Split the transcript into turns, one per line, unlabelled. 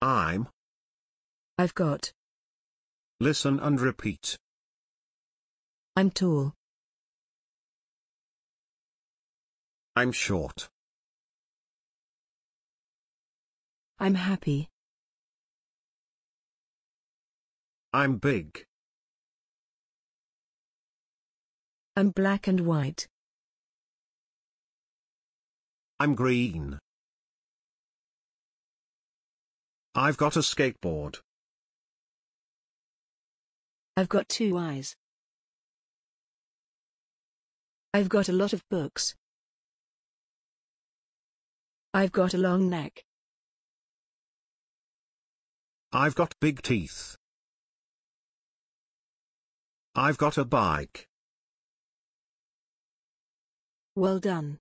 I'm. I've got. Listen and repeat. I'm tall.
I'm short.
I'm happy.
I'm big.
I'm black and white.
I'm green. I've got a skateboard.
I've got two eyes. I've got a lot of books. I've got a long neck.
I've got big teeth. I've got a bike.
Well done.